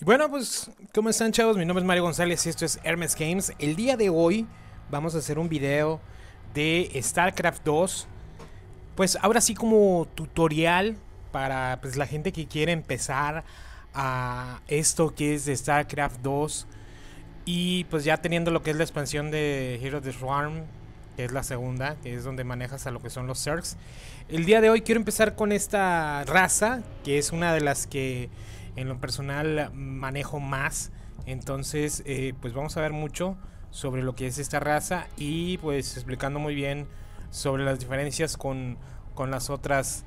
Bueno, pues, ¿cómo están chavos? Mi nombre es Mario González y esto es Hermes Games. El día de hoy vamos a hacer un video de StarCraft 2. Pues ahora sí como tutorial para pues, la gente que quiere empezar a esto que es StarCraft 2. Y pues ya teniendo lo que es la expansión de Heroes of the Swarm, que es la segunda, que es donde manejas a lo que son los Zergs. El día de hoy quiero empezar con esta raza, que es una de las que en lo personal manejo más. Entonces, eh, pues vamos a ver mucho sobre lo que es esta raza y pues explicando muy bien sobre las diferencias con, las otras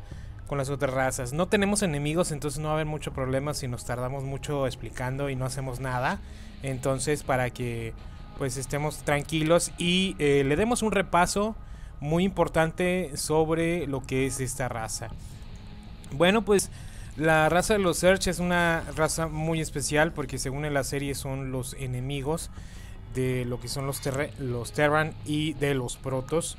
con las otras razas. No tenemos enemigos, entonces no va a haber mucho problema si nos tardamos mucho explicando y no hacemos nada. Entonces, para que pues estemos tranquilos y eh, le demos un repaso muy importante sobre lo que es esta raza. Bueno, pues la raza de los Search es una raza muy especial porque según en la serie son los enemigos de lo que son los, Terran y de los Protos.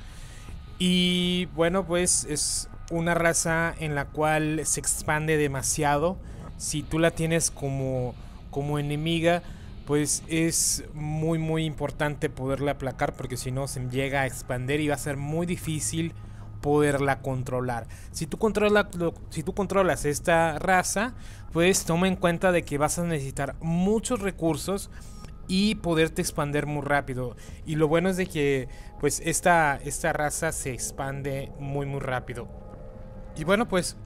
Y bueno, pues es una raza en la cual se expande demasiado. Si tú la tienes como, como enemiga, pues es muy muy importante poderla aplacar porque si no se llega a expandir y va a ser muy difícil poderla controlar. Si tú, si tú controlas esta raza, pues toma en cuenta de que vas a necesitar muchos recursos y poderte expandir muy rápido. Y lo bueno es de que pues esta, esta raza se expande muy muy rápido. Y bueno pues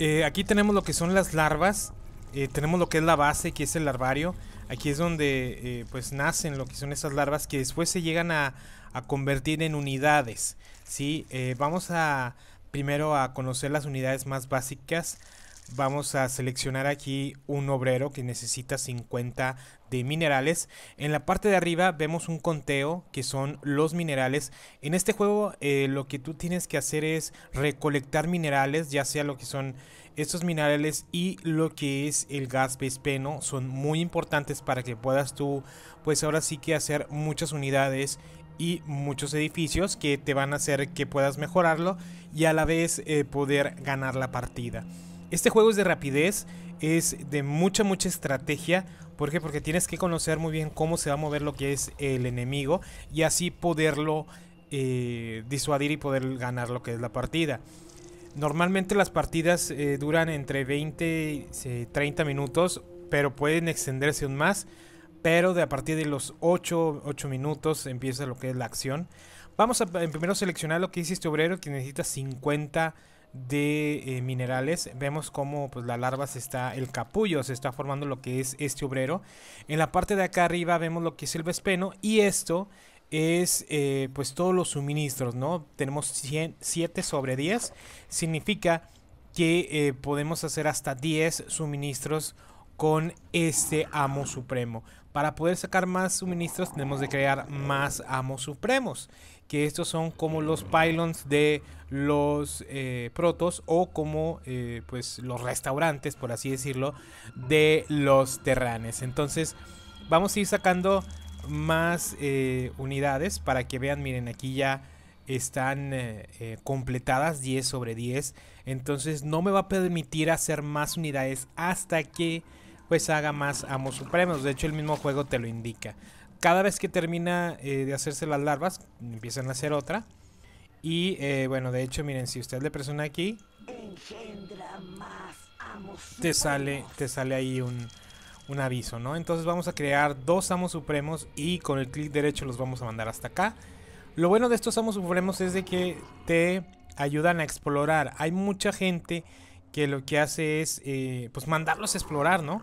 eh, aquí tenemos lo que son las larvas. Eh, tenemos lo que es la base, que es el larvario. Aquí es donde eh, pues nacen lo que son esas larvas que después se llegan a convertir en unidades. ¿sí? Eh, vamos a primero a conocer las unidades más básicas. Vamos a seleccionar aquí un obrero que necesita 50 de minerales. En la parte de arriba vemos un conteo que son los minerales. En este juego eh, lo que tú tienes que hacer es recolectar minerales, ya sea lo que son estos minerales y lo que es el gas vespeno. Son muy importantes para que puedas tú, pues ahora sí que hacer muchas unidades y muchos edificios que te van a hacer que puedas mejorarlo y a la vez eh, poder ganar la partida. Este juego es de rapidez, es de mucha, mucha estrategia. ¿Por qué? Porque tienes que conocer muy bien cómo se va a mover lo que es el enemigo y así poderlo eh, disuadir y poder ganar lo que es la partida. Normalmente las partidas eh, duran entre 20 y 30 minutos, pero pueden extenderse aún más pero de a partir de los 8, 8 minutos empieza lo que es la acción. Vamos a primero seleccionar lo que es este obrero que necesita 50 de eh, minerales vemos como pues, la larva se está el capullo se está formando lo que es este obrero en la parte de acá arriba vemos lo que es el vespeno y esto es eh, pues todos los suministros tenemos 7 sobre 10 significa que eh, podemos hacer hasta 10 suministros con este amo supremo para poder sacar más suministros tenemos que crear más amos supremos, que estos son como los pylons de los eh, protos o como eh, pues los restaurantes, por así decirlo, de los terranes. Entonces vamos a ir sacando más eh, unidades para que vean, miren, aquí ya están completadas 10 sobre 10. Entonces no me va a permitir hacer más unidades hasta que pues haga más amos supremos. De hecho, el mismo juego te lo indica. Cada vez que termina eh, de hacerse las larvas, empiezan a hacer otra. Y eh, bueno, de hecho, miren, si usted le presiona aquí, te sale, te sale ahí un, un aviso, ¿no? Entonces vamos a crear dos amos supremos y con el clic derecho los vamos a mandar hasta acá. Lo bueno de estos amos supremos es de que te ayudan a explorar. Hay mucha gente que lo que hace es eh, pues mandarlos a explorar, ¿no?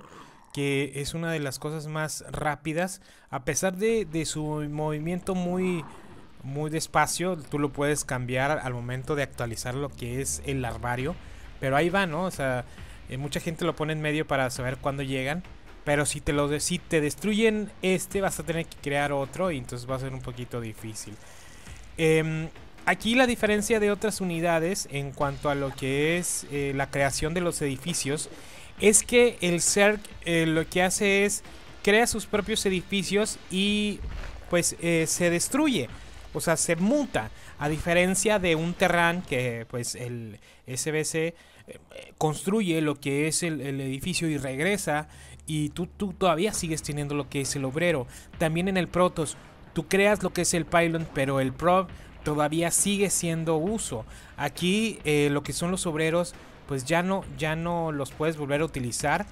Que es una de las cosas más rápidas, a pesar de, su movimiento muy, muy despacio, tú lo puedes cambiar al momento de actualizar lo que es el larvario, pero ahí va, ¿no? O sea, eh, mucha gente lo pone en medio para saber cuándo llegan, pero si te, lo si te destruyen este, vas a tener que crear otro y entonces va a ser un poquito difícil. Em, Aquí la diferencia de otras unidades en cuanto a lo que es eh, la creación de los edificios es que el CERC eh, lo que hace es crea sus propios edificios y pues eh, se destruye, o sea, se muta, a diferencia de un terran que pues el SBC construye lo que es el, edificio y regresa y tú, tú todavía sigues teniendo lo que es el obrero. También en el Protoss, tú creas lo que es el pylon, pero el pro todavía sigue siendo uso. Aquí eh, lo que son los obreros, pues ya no, ya no los puedes volver a utilizar.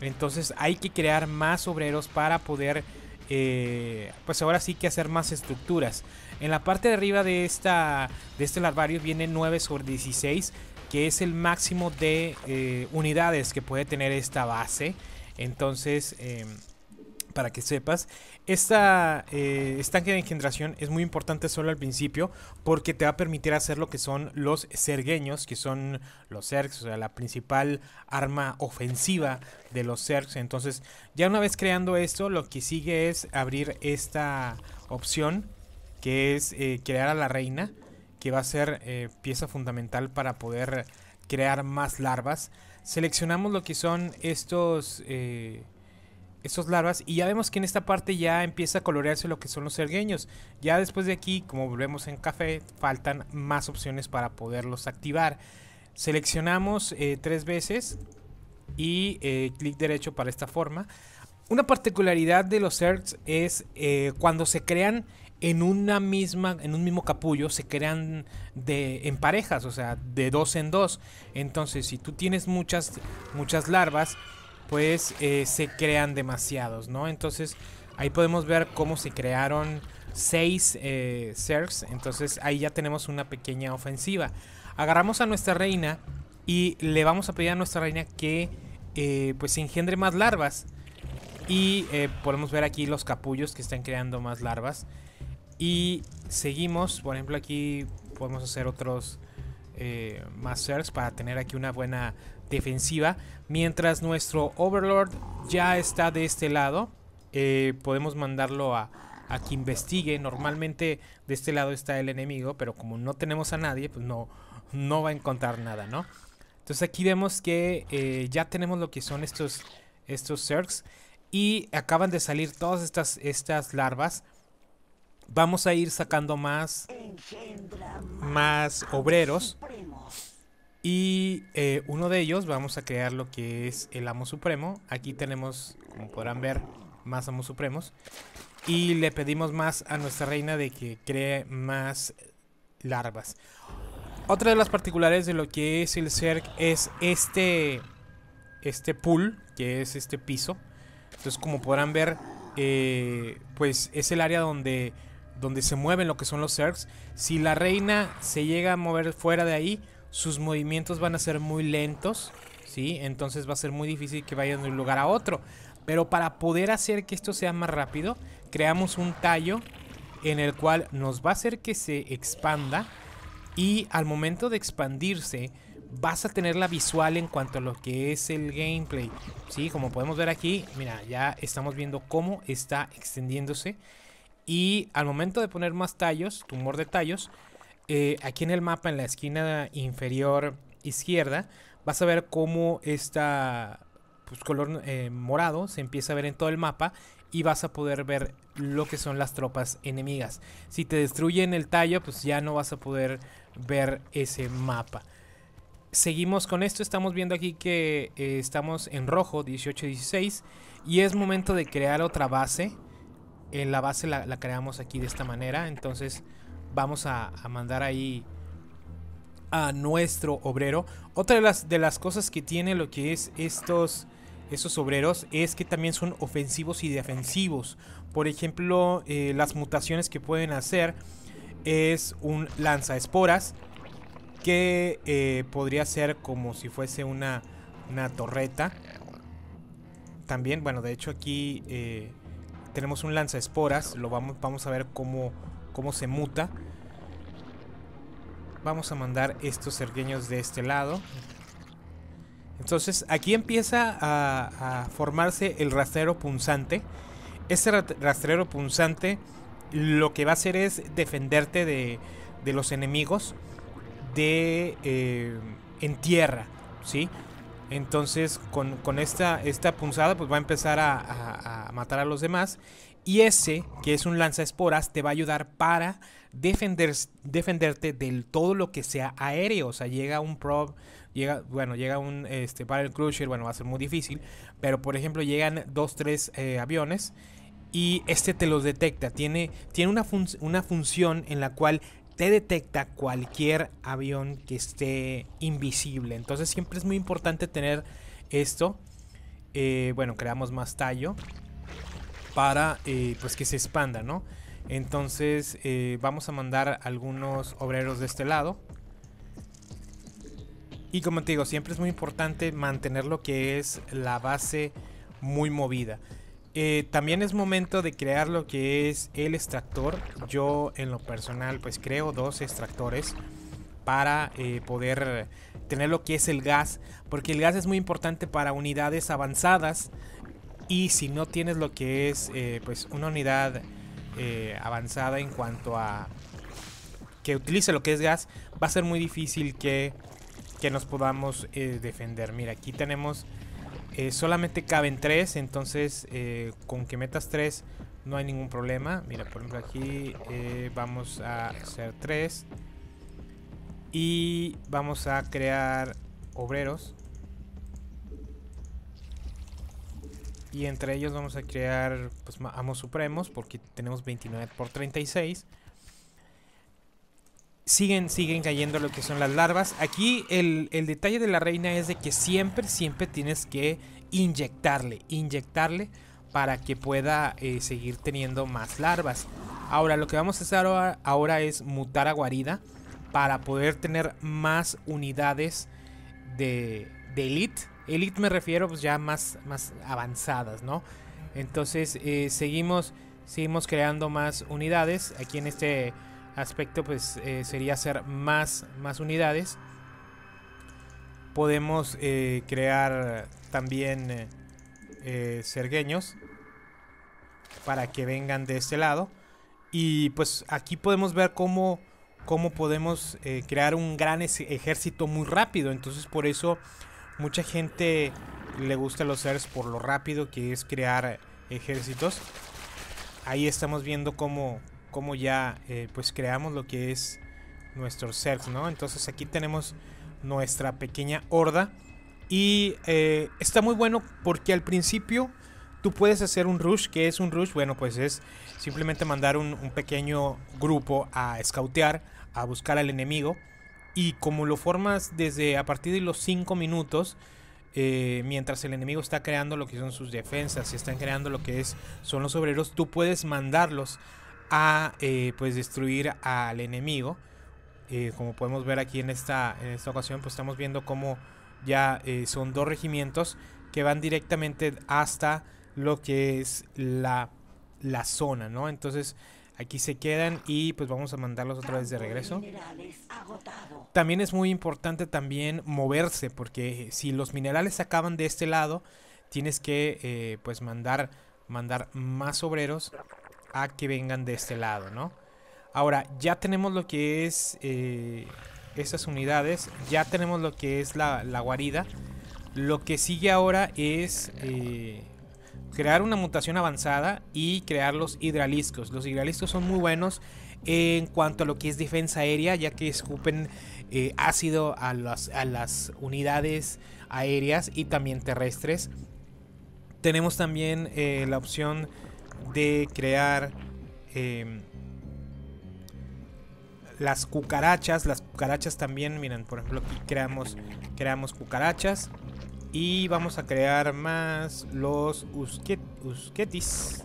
Entonces hay que crear más obreros para poder, eh, pues ahora sí que hacer más estructuras. En la parte de arriba de, esta, de este larvario viene 9 sobre 16, que es el máximo de eh, unidades que puede tener esta base. Entonces em, para que sepas, esta eh, estanque de engendración es muy importante solo al principio porque te va a permitir hacer lo que son los sergueños, que son los sergs... o sea, la principal arma ofensiva de los sergs... Entonces, ya una vez creando esto, lo que sigue es abrir esta opción que es eh, crear a la reina, que va a ser eh, pieza fundamental para poder crear más larvas. Seleccionamos lo que son estos esos larvas y ya vemos que en esta parte ya empieza a colorearse lo que son los sergueños. Ya después de aquí, como volvemos en café, faltan más opciones para poderlos activar. Seleccionamos eh, tres veces y eh, clic derecho para esta forma. Una particularidad de los certs es eh, cuando se crean en una misma, en un mismo capullo se crean de, en parejas, o sea, de dos en dos. Entonces, si tú tienes muchas, muchas larvas, pues eh, se crean demasiados, ¿no? Entonces ahí podemos ver cómo se crearon seis eh, entonces ahí ya tenemos una pequeña ofensiva. Agarramos a nuestra reina y le vamos a pedir a nuestra reina que eh, pues engendre más larvas. Y eh, podemos ver aquí los capullos que están creando más larvas. Y seguimos, por ejemplo aquí podemos hacer otros más Zergs para tener aquí una buena defensiva. Mientras nuestro Overlord ya está de este lado. Eh, podemos mandarlo a, a que investigue. Normalmente de este lado está el enemigo, pero como no tenemos a nadie, pues no, no va a encontrar nada, ¿no? Entonces aquí vemos que eh, ya tenemos lo que son estos, estos Y acaban de salir todas estas, estas larvas. Vamos a ir sacando más, más obreros. Y eh, uno de ellos vamos a crear lo que es el amo supremo. Aquí tenemos, como podrán ver, más amos supremos. Y le pedimos más a nuestra reina de que cree más larvas. Otra de las particulares de lo que es el CERC es este, este pool, que es este piso. Entonces, como podrán ver, eh, pues es el área donde, donde se mueven lo que son los CERCs. Si la reina se llega a mover fuera de ahí, sus movimientos van a ser muy lentos, ¿sí? Entonces va a ser muy difícil que vayan de un lugar a otro. Pero para poder hacer que esto sea más rápido, creamos un tallo en el cual nos va a hacer que se expanda y al momento de expandirse vas a tener la visual en cuanto a lo que es el gameplay. Sí, como podemos ver aquí, mira, ya estamos viendo cómo está extendiéndose y al momento de poner más tallos, tumor de tallos, eh, aquí en el mapa, en la esquina inferior izquierda, vas a ver cómo esta pues, color eh, morado se empieza a ver en todo el mapa y vas a poder ver lo que son las tropas enemigas. Si te destruyen el tallo, pues ya no vas a poder ver ese mapa. Seguimos con esto, estamos viendo aquí que eh, estamos en rojo, 18-16, y es momento de crear otra base. En la base la, la creamos aquí de esta manera, entonces vamos a, mandar ahí a nuestro obrero. Otra de las, de las cosas que tiene lo que es estos obreros es que también son ofensivos y defensivos. Por ejemplo, eh, las mutaciones que pueden hacer es un lanza esporas que eh, podría ser como si fuese una, torreta. También, bueno, de hecho aquí eh, tenemos un lanza esporas. Lo vamos, vamos a ver cómo cómo se muta. Vamos a mandar estos sergueños de este lado. Entonces aquí empieza a, formarse el rastrero punzante. Este rastrero punzante lo que va a hacer es defenderte de, los enemigos de eh, en tierra, ¿sí? Entonces con, esta, esta punzada pues va a empezar a, a, matar a los demás y ese, que es un lanza esporas, te va a ayudar para defender, defenderte de todo lo que sea aéreo. O sea, llega un prob, llega, bueno, llega un este, el Cruiser, bueno, va a ser muy difícil. Pero por ejemplo, llegan dos, tres eh, aviones y este te los detecta. Tiene, tiene una, una función en la cual te detecta cualquier avión que esté invisible. Entonces siempre es muy importante tener esto. Eh, bueno, creamos más tallo para eh, pues que se expanda, ¿no? Entonces eh, vamos a mandar algunos obreros de este lado. Y como te digo, siempre es muy importante mantener lo que es la base muy movida. Eh, también es momento de crear lo que es el extractor. Yo en lo personal pues creo dos extractores para poder tener lo que es el gas. Porque el gas es muy importante para unidades avanzadas y si no tienes lo que es eh, pues una unidad eh, avanzada en cuanto a que utilice lo que es gas, va a ser muy difícil que, nos podamos eh, defender. Mira, aquí tenemos... solamente caben tres, entonces con que metas tres no hay ningún problema. Mira, por ejemplo aquí vamos a hacer tres. Y vamos a crear obreros. Y entre ellos vamos a crear pues, amos supremos porque tenemos 29 por 36. Siguen, siguen cayendo lo que son las larvas. Aquí el, detalle de la reina es de que siempre, siempre tienes que inyectarle, inyectarle para que pueda eh, seguir teniendo más larvas. Ahora lo que vamos a hacer ahora, es mutar a guarida para poder tener más unidades de, de elite Elite me refiero pues ya más, más avanzadas, ¿no? Entonces eh, seguimos, seguimos creando más unidades. Aquí en este aspecto pues eh, sería hacer más, más unidades. Podemos eh, crear también sergueños para que vengan de este lado. Y pues aquí podemos ver cómo, cómo podemos crear un gran ejército muy rápido. Entonces por eso Mucha gente le gusta los seres por lo rápido que es crear ejércitos. Ahí estamos viendo cómo, ya eh, pues creamos lo que es nuestro ser, ¿no? Entonces aquí tenemos nuestra pequeña horda. Y eh, está muy bueno porque al principio tú puedes hacer un rush. ¿Qué es un rush? Bueno, pues es simplemente mandar un, pequeño grupo a scoutear, a buscar al enemigo y como lo formas desde a partir de los 5 minutos, eh, mientras el enemigo está creando lo que son sus defensas, y están creando lo que es, son los obreros, tú puedes mandarlos a eh, pues destruir al enemigo. Eh, como podemos ver aquí en esta, esta ocasión, pues estamos viendo cómo ya son dos regimientos que van directamente hasta lo que es la, zona, ¿no? Entonces, Aquí se quedan y pues vamos a mandarlos otra vez de regreso. También es muy importante también moverse porque eh, si los minerales se acaban de este lado, tienes que eh, pues mandar, mandar más obreros a que vengan de este lado, ¿no? Ahora, ya tenemos lo que es eh, esas unidades, ya tenemos lo que es la, guarida. Lo que sigue ahora es crear una mutación avanzada y crear los hidraliscos. Los hidraliscos son muy buenos en cuanto a lo que es defensa aérea, ya que escupen eh, ácido a las, unidades aéreas y también terrestres. Tenemos también eh, la opción de crear em, las cucarachas. Las cucarachas también, miren, por ejemplo, aquí creamos, creamos cucarachas. Y vamos a crear más los usquetis.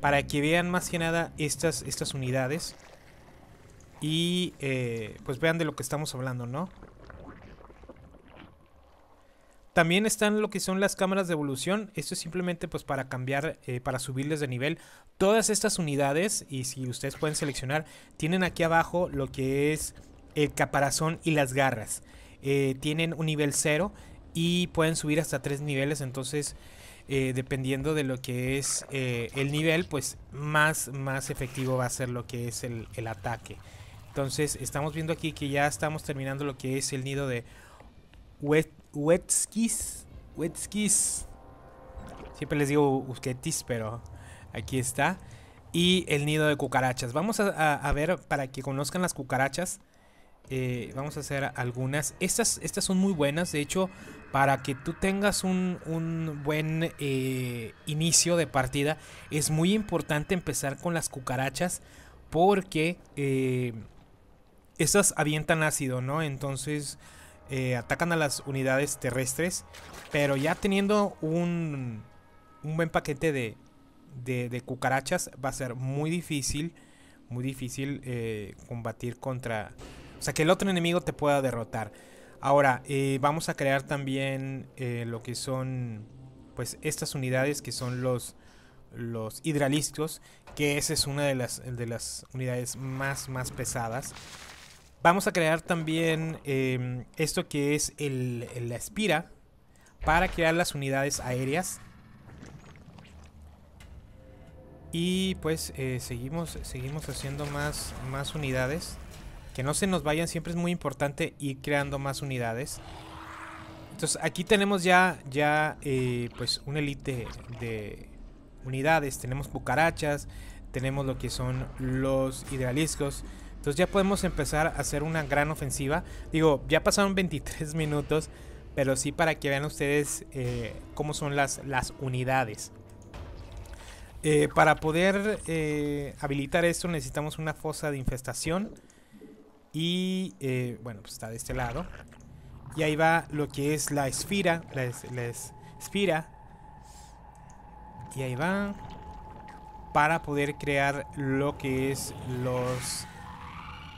Para que vean más que nada estas, estas unidades. Y eh, pues vean de lo que estamos hablando, ¿no? También están lo que son las cámaras de evolución. Esto es simplemente pues para cambiar, eh, para subirles de nivel. Todas estas unidades, y si ustedes pueden seleccionar, tienen aquí abajo lo que es el caparazón y las garras. Eh, tienen un nivel 0 y pueden subir hasta tres niveles, entonces eh, dependiendo de lo que es eh, el nivel, pues más, más efectivo va a ser lo que es el, ataque. Entonces estamos viendo aquí que ya estamos terminando lo que es el nido de Wetskis. Wetskis. Siempre les digo Usketis, pero aquí está. Y el nido de cucarachas. Vamos a ver para que conozcan las cucarachas. Eh, vamos a hacer algunas. Estas, estas son muy buenas, de hecho, para que tú tengas un, buen eh, inicio de partida, es muy importante empezar con las cucarachas porque eh, estas avientan ácido, ¿no? Entonces atacan a las unidades terrestres, pero ya teniendo un, buen paquete de, de, cucarachas va a ser muy difícil, muy difícil combatir contra o sea, que el otro enemigo te pueda derrotar. Ahora, eh, vamos a crear también eh, lo que son, pues, estas unidades que son los, los que esa es una de las, de las unidades más, más pesadas. Vamos a crear también em, esto que es la espira para crear las unidades aéreas. Y pues eh, seguimos, seguimos haciendo más, más unidades que no se nos vayan, siempre es muy importante ir creando más unidades. Entonces aquí tenemos ya, ya eh, pues un elite de, unidades, tenemos cucarachas, tenemos lo que son los hidraliscos. Entonces ya podemos empezar a hacer una gran ofensiva. Digo, ya pasaron 23 minutos, pero sí para que vean ustedes eh, cómo son las, las unidades. Eh, para poder habilitar esto necesitamos una fosa de infestación. Y eh, bueno, pues está de este lado. Y ahí va lo que es la espira La, es, la Y ahí va. Para poder crear lo que es los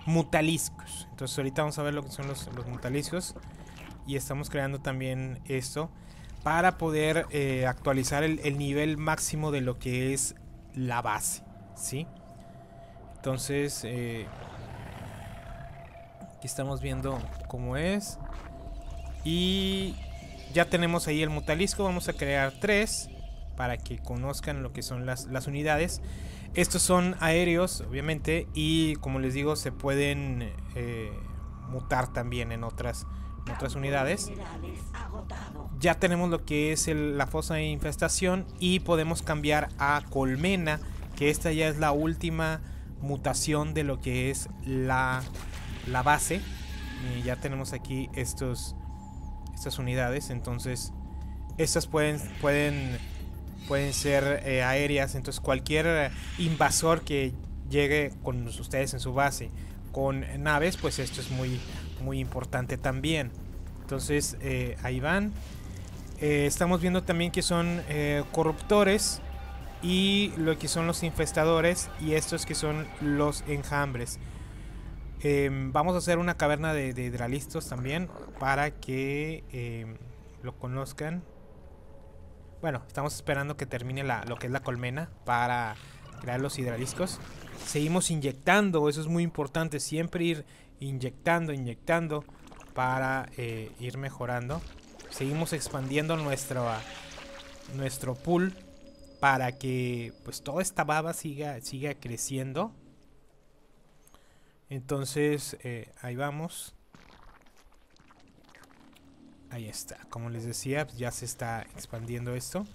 mutaliscos. Entonces ahorita vamos a ver lo que son los, mutaliscos. Y estamos creando también esto. Para poder eh, actualizar el, nivel máximo de lo que es la base. ¿Sí? Entonces... Eh, Aquí estamos viendo cómo es. Y ya tenemos ahí el mutalisco. Vamos a crear tres para que conozcan lo que son las, unidades. Estos son aéreos, obviamente, y como les digo, se pueden eh, mutar también en otras, otras unidades. Ya tenemos lo que es la fosa de infestación y podemos cambiar a colmena, que esta ya es la última mutación de lo que es la la base. Y eh, ya tenemos aquí estos, estas unidades. Entonces, estas pueden, pueden, pueden ser eh, aéreas. Entonces, cualquier invasor que llegue con ustedes en su base con naves, pues esto es muy, muy importante también. Entonces, eh, ahí van. estamos viendo también que son corruptores y lo que son los infestadores y estos que son los enjambres. Em, vamos a hacer una caverna de, de hidralistos también para que em, lo conozcan. Bueno, estamos esperando que termine lo que es la colmena para crear los hidraliscos. Seguimos inyectando, eso es muy importante, siempre ir inyectando, inyectando para eh, ir mejorando. Seguimos expandiendo nuestro, nuestro pool para que pues toda esta baba siga, siga creciendo. Entonces, eh, ahí vamos. Ahí está. Como les decía, pues, ya se está expandiendo esto.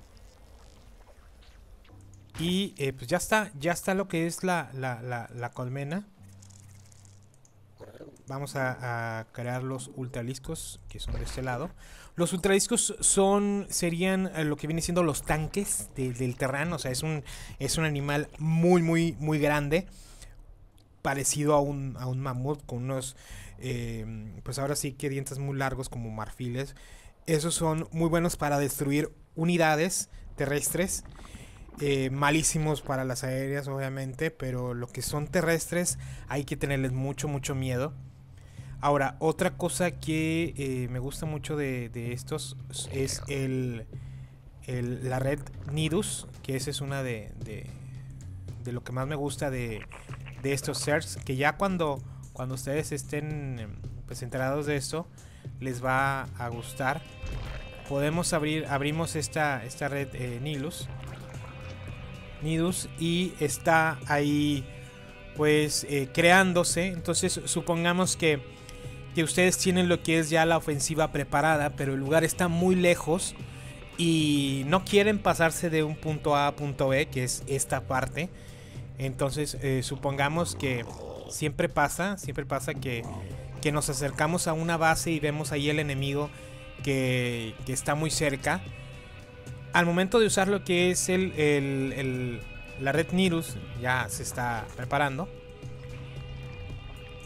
Y eh, pues ya está, ya está lo que es la, colmena. Vamos a, crear los ultraliscos, que son de este lado. Los ultraliscos son, serían eh, lo que viene siendo los tanques del terreno. O sea, es un, es un animal muy, muy, muy grande parecido a un, mamut con unos, eh, pues ahora sí que dientes muy largos como marfiles. Esos son muy buenos para destruir unidades terrestres. Eh, malísimos para las aéreas, obviamente, pero lo que son terrestres hay que tenerles mucho, mucho miedo. Ahora, otra cosa que eh, me gusta mucho de, estos es el, la red Nidus, que esa es una de, de lo que más me gusta de de estos search que ya cuando, cuando ustedes estén em, pues, enterados de esto les va a gustar. Podemos abrir, abrimos esta, esta red eh, Nilus. Nidus y está ahí pues eh, creándose. Entonces supongamos que, que ustedes tienen lo que es ya la ofensiva preparada, pero el lugar está muy lejos y no quieren pasarse de un punto A a punto B, que es esta parte. Entonces, eh, supongamos que siempre pasa, siempre pasa que, nos acercamos a una base y vemos ahí el enemigo que, está muy cerca. Al momento de usar lo que es el, la red Nirus, ya se está preparando.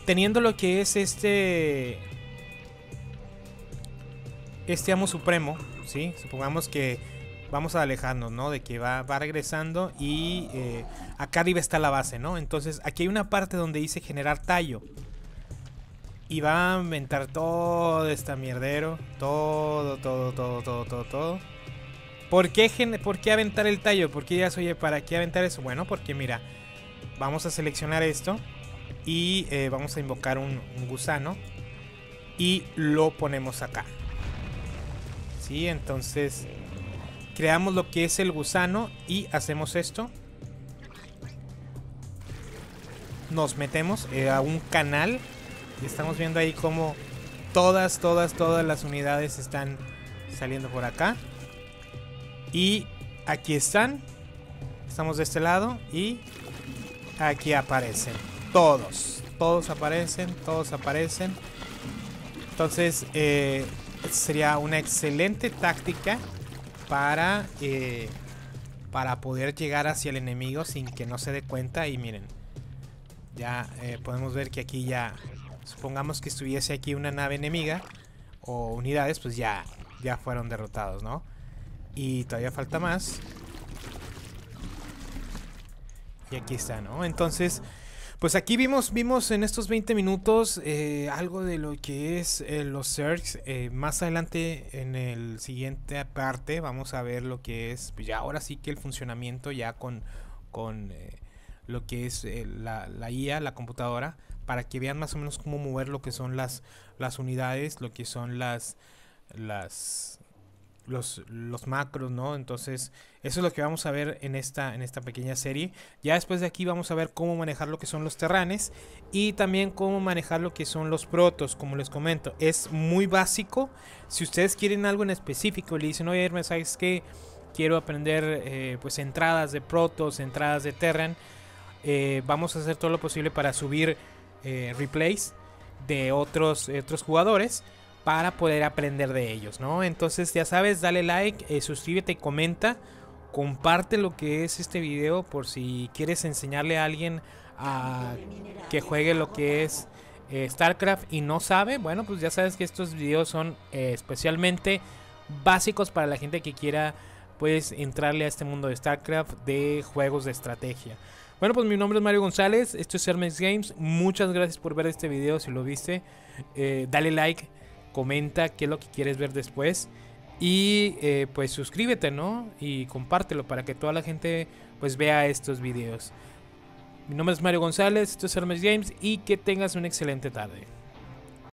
Teniendo lo que es este... Este amo supremo, ¿sí? Supongamos que vamos a alejarnos, ¿no? De que va, va regresando y eh, acá arriba está la base, ¿no? Entonces aquí hay una parte donde dice generar tallo. Y va a inventar todo este mierdero. Todo, todo, todo, todo, todo, todo. ¿Por qué, qué aventar el tallo? ¿Por qué digas, oye, ¿para qué aventar eso? Bueno, porque mira, vamos a seleccionar esto y eh, vamos a invocar un gusano y lo ponemos acá. Sí, entonces creamos lo que es el gusano y hacemos esto. Nos metemos eh, a un canal y estamos viendo ahí como todas, todas, todas las unidades están saliendo por acá. Y aquí están. Estamos de este lado y aquí aparecen. Todos, todos aparecen, todos aparecen. Entonces, eh, sería una excelente táctica para, eh, para poder llegar hacia el enemigo sin que no se dé cuenta. Y miren, ya eh, podemos ver que aquí ya, supongamos que estuviese aquí una nave enemiga o unidades, pues ya, ya fueron derrotados, ¿no? Y todavía falta más. Y aquí está, ¿no? Entonces, pues aquí vimos, vimos en estos 20 minutos eh, algo de lo que es eh, los search. Eh, más adelante en el siguiente parte vamos a ver lo que es, pues ya ahora sí que el funcionamiento ya con, con lo que es la, la, IA, la computadora, para que vean más o menos cómo mover lo que son las, las unidades, lo que son las, las los, macros, ¿no? Entonces, eso es lo que vamos a ver en esta, en esta pequeña serie. Ya después de aquí vamos a ver cómo manejar lo que son los terranes y también cómo manejar lo que son los protos, como les comento. Es muy básico. Si ustedes quieren algo en específico, le dicen, oye, Hermes, ¿sabes qué? Quiero aprender eh, pues entradas de protos, entradas de terran. Eh, vamos a hacer todo lo posible para subir eh, replays de otros, otros jugadores para poder aprender de ellos, ¿no? Entonces ya sabes, dale like, eh, suscríbete, comenta, comparte lo que es este video por si quieres enseñarle a alguien a que juegue lo que es eh, StarCraft y no sabe, bueno, pues ya sabes que estos videos son eh, especialmente básicos para la gente que quiera pues entrarle a este mundo de StarCraft de juegos de estrategia. Bueno, pues mi nombre es Mario González, esto es Hermes Games, muchas gracias por ver este video si lo viste, dale like, comenta qué es lo que quieres ver después y eh, pues suscríbete, ¿no? Y compártelo para que toda la gente pues vea estos videos. Mi nombre es Mario González, esto es Hermes Games y que tengas una excelente tarde.